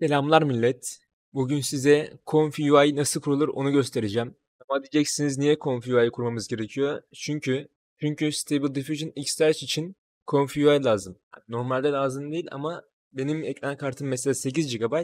Selamlar millet. Bugün size ConfUI nasıl kurulur onu göstereceğim. Ama diyeceksiniz niye ConfUI kurmamız gerekiyor? Çünkü çünkü Stable Diffusion Xterge için ConfUI lazım. Normalde lazım değil ama benim ekran kartım mesela 8 GB.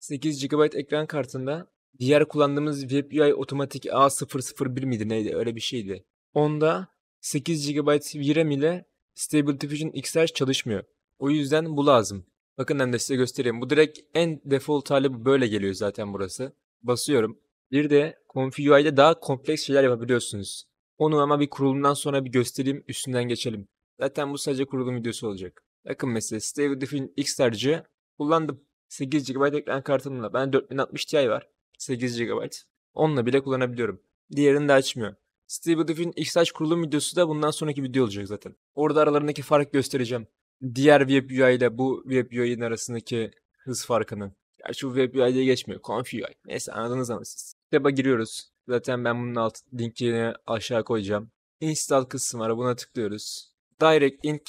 8 GB ekran kartında diğer kullandığımız WebUI Otomatik A001 miydi neydi öyle bir şeydi. Onda 8 GB VRAM ile Stable Diffusion Xterge çalışmıyor. O yüzden bu lazım. Bakın hem de size göstereyim. Bu direkt en default hali böyle geliyor zaten burası. Basıyorum. Bir de Config UI'de daha kompleks şeyler yapabiliyorsunuz. Onu ama bir kurulumdan sonra bir göstereyim üstünden geçelim. Zaten bu sadece kurulum videosu olacak. Bakın mesela Stable Diff'in X tercihi kullandım. 8 GB ekran kartımla. Ben 4060 Ti var. 8 GB. Onunla bile kullanabiliyorum. Diğerini de açmıyor. Stable Diff'in X-Touch kurulum videosu da bundan sonraki video olacak zaten. Orada aralarındaki fark göstereceğim diğer web UI ile bu web UI'nin arasındaki hız farkını. Ya şu web UI diye geçmiyor. Conf UI. Neyse anladınız ama siz. Tab'a giriyoruz. Zaten ben bunun alt linkini aşağı koyacağım. Install kısmı var. Buna tıklıyoruz. Direct link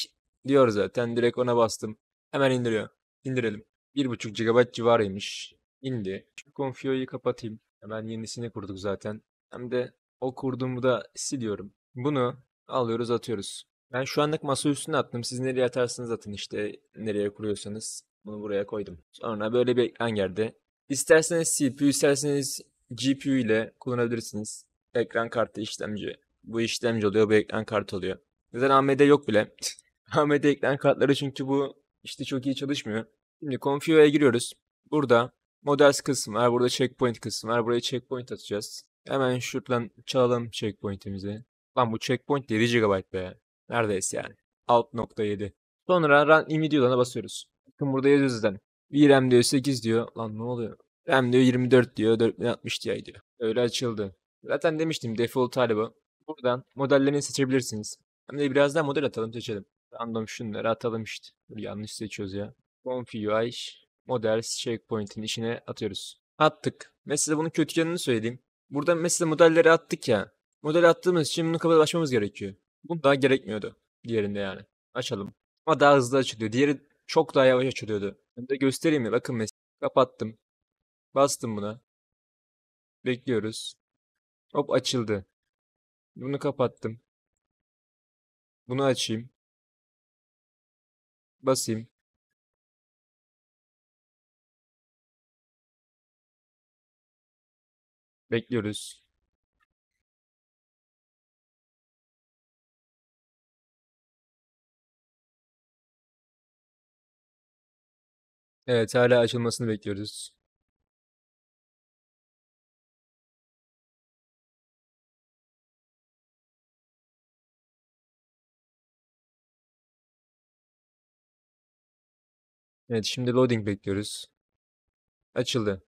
diyor zaten. Direkt ona bastım. Hemen indiriyor. İndirelim. 1.5 GB civarıymış. İndi. Şu UI'yi kapatayım. Hemen yenisini kurduk zaten. Hem de o kurduğumu da siliyorum. Bunu alıyoruz atıyoruz. Ben şu anlık masa üstüne attım. Siz nereye atarsanız atın işte nereye kuruyorsanız. Bunu buraya koydum. Sonra böyle bir ekran geldi. İsterseniz CPU, isterseniz GPU ile kullanabilirsiniz. Ekran kartı, işlemci. Bu işlemci oluyor, bu ekran kartı oluyor. Zaten AMD yok bile. AMD ekran kartları çünkü bu işte çok iyi çalışmıyor. Şimdi configure'a giriyoruz. Burada models kısmı var, burada checkpoint kısmı var. Buraya checkpoint atacağız. Hemen şuradan çalalım checkpoint'imizi. Lan bu checkpoint 7 GB be. Neredeyse yani. Alt nokta 7. Sonra run immediately'ına basıyoruz. Bakın burada yazıyoruz zaten. VRAM diyor 8 diyor. Lan ne oluyor? RAM diyor 24 diyor. 4060 Ti diyor. Öyle açıldı. Zaten demiştim default hali bu. Buradan modellerini seçebilirsiniz. Hem de biraz daha model atalım seçelim. Random şunları atalım işte. Dur, yanlış seçiyoruz ya. Config UI model checkpoint'in içine atıyoruz. Attık. Mesela bunun kötü yanını söyleyeyim. Burada mesela modelleri attık ya. Model attığımız için bunu kabul açmamız gerekiyor. Bu daha gerekmiyordu diğerinde yani. Açalım. Ama daha hızlı açılıyor. Diğeri çok daha yavaş açılıyordu. Hem de göstereyim ya. Bakın mesela kapattım. Bastım buna. Bekliyoruz. Hop açıldı. Bunu kapattım. Bunu açayım. Basayım. Bekliyoruz. Evet, hala açılmasını bekliyoruz. Evet, şimdi loading bekliyoruz. Açıldı.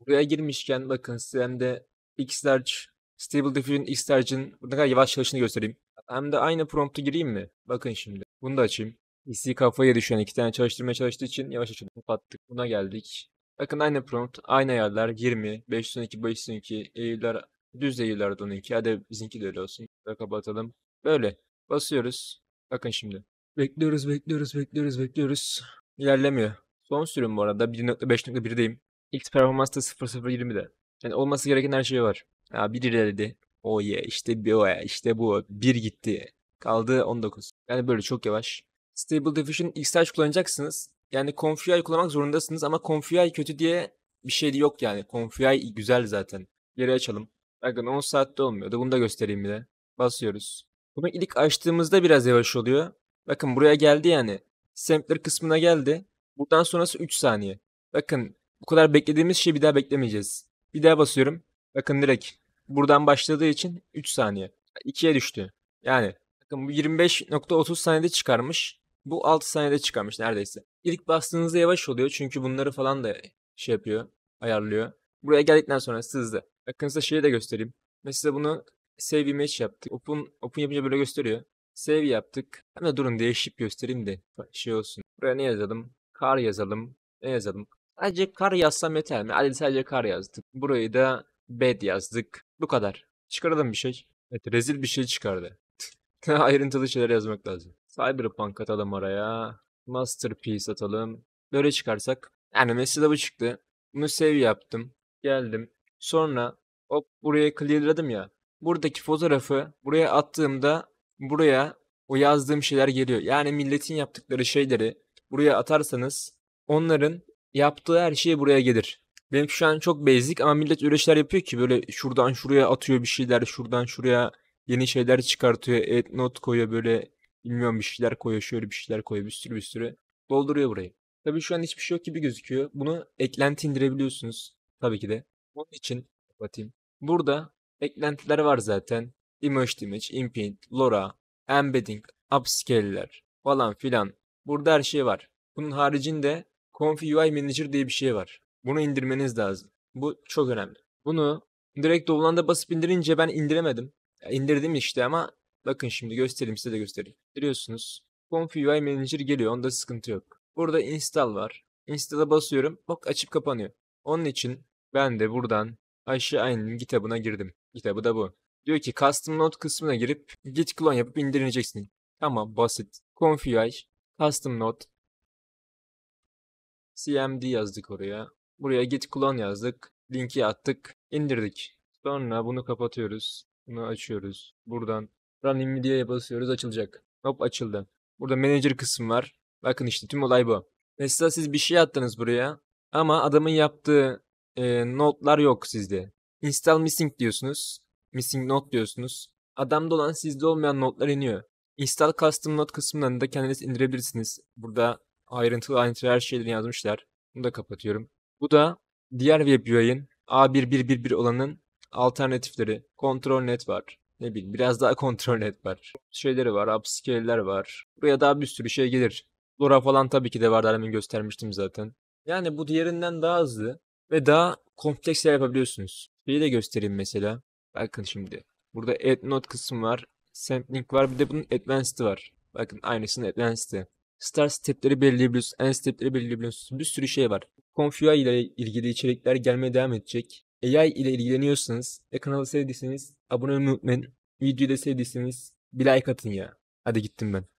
Buraya girmişken bakın size hem de Xlarge, Stable Diffusion Xlarge'ın ne kadar yavaş çalıştığını göstereyim. Hem de aynı prompt'u gireyim mi? Bakın şimdi. Bunu da açayım. PC kafa yedi iki tane çalıştırmaya çalıştığı için yavaş yavaş kapattık. Buna geldik. Bakın aynı prompt, aynı ayarlar 20, 512, 512, eğiler, düz eğiler de onunki. Hadi bizimki de öyle olsun. Böyle kapatalım. Böyle. Basıyoruz. Bakın şimdi. Bekliyoruz, bekliyoruz, bekliyoruz, bekliyoruz. İlerlemiyor. Son sürüm bu arada 1.5.1'deyim. İlk performans da 0020'de. Yani olması gereken her şey var. Ya bir ilerledi. O oh ye, yeah, işte bir o ya, işte bu. Bir gitti. Kaldı 19. Yani böyle çok yavaş. Stable Diffusion XR kullanacaksınız. Yani Confluent kullanmak zorundasınız ama Confluent kötü diye bir şey yok yani. Confluent güzel zaten. Geri açalım. Bakın 10 saatte olmuyordu. Bunu da göstereyim bile. Basıyoruz. Bunu ilk açtığımızda biraz yavaş oluyor. Bakın buraya geldi yani. Sampler kısmına geldi. Buradan sonrası 3 saniye. Bakın bu kadar beklediğimiz şeyi bir daha beklemeyeceğiz. Bir daha basıyorum. Bakın direkt buradan başladığı için 3 saniye. 2'ye düştü. Yani bakın bu 25.30 saniyede çıkarmış. Bu 6 saniyede çıkarmış neredeyse. İlk bastığınızda yavaş oluyor çünkü bunları falan da şey yapıyor, ayarlıyor. Buraya geldikten sonra hızlı. Bakın size şeyi de göstereyim. Mesela bunu save image yaptık. Open, open yapınca böyle gösteriyor. Save yaptık. Hem de durun değişip göstereyim de şey olsun. Buraya ne yazalım? Kar yazalım. Ne yazalım? Sadece kar yazsam yeter mi? Hadi sadece kar yazdık. Burayı da bed yazdık. Bu kadar. Çıkaralım bir şey. Evet rezil bir şey çıkardı. Ayrıntılı şeyler yazmak lazım. Cyberpunk atalım oraya. Masterpiece atalım. Böyle çıkarsak. Yani mesela bu çıktı. Bunu save yaptım. Geldim. Sonra hop buraya clearladım ya. Buradaki fotoğrafı buraya attığımda buraya o yazdığım şeyler geliyor. Yani milletin yaptıkları şeyleri buraya atarsanız onların yaptığı her şey buraya gelir. Benim şu an çok basic ama millet öyle şeyler yapıyor ki böyle şuradan şuraya atıyor bir şeyler, şuradan şuraya yeni şeyler çıkartıyor, et not koyuyor böyle Bilmiyorum bir şeyler koyuyor şöyle bir şeyler koyuyor bir sürü bir sürü. Dolduruyor burayı. Tabii şu an hiçbir şey yok gibi gözüküyor. Bunu eklenti indirebiliyorsunuz. Tabii ki de. Onun için kapatayım. Burada eklentiler var zaten. Image Image, Imprint, LoRa, Embedding, Upscale'ler falan filan. Burada her şey var. Bunun haricinde Confi UI Manager diye bir şey var. Bunu indirmeniz lazım. Bu çok önemli. Bunu direkt Doğulan'da basıp indirince ben indiremedim. Ya indirdim işte ama Bakın şimdi göstereyim size de göstereyim. Biliyorsunuz Comfy Manager geliyor onda sıkıntı yok. Burada install var. Install'a basıyorum. Bak açıp kapanıyor. Onun için ben de buradan aşağı inin kitabına girdim. Kitabı da bu. Diyor ki custom node kısmına girip git clone yapıp indireceksin. Tamam basit. Comfy custom node, cmd yazdık oraya. Buraya git clone yazdık. Linki attık. indirdik. Sonra bunu kapatıyoruz. Bunu açıyoruz. Buradan Run Nvidia'ya basıyoruz açılacak. Hop açıldı. Burada manager kısım var. Bakın işte tüm olay bu. Mesela siz bir şey attınız buraya ama adamın yaptığı e, notlar yok sizde. Install missing diyorsunuz. Missing not diyorsunuz. Adamda olan sizde olmayan notlar iniyor. Install custom not kısmından da kendiniz indirebilirsiniz. Burada ayrıntılı ayrıntılı her şeyleri yazmışlar. Bunu da kapatıyorum. Bu da diğer web UI'nin A1111 olanın alternatifleri. Control net var ne bileyim biraz daha kontrol net var. Şeyleri var, upscale'ler var. Buraya daha bir sürü şey gelir. Dora falan tabii ki de var. Daha demin göstermiştim zaten. Yani bu diğerinden daha hızlı ve daha kompleks kompleksler yapabiliyorsunuz. Bir de göstereyim mesela. Bakın şimdi. Burada add note kısım var. Sampling var. Bir de bunun advanced'ı var. Bakın aynısının advanced'ı. Star stepleri belirleyebiliyorsunuz. End stepleri belirleyebiliyorsunuz. Bir sürü şey var. Conflue'a ile ilgili içerikler gelmeye devam edecek. AI ile ilgileniyorsanız ve kanalı sevdiyseniz abone olmayı unutmayın. Videoyu da sevdiyseniz bir like atın ya. Hadi gittim ben.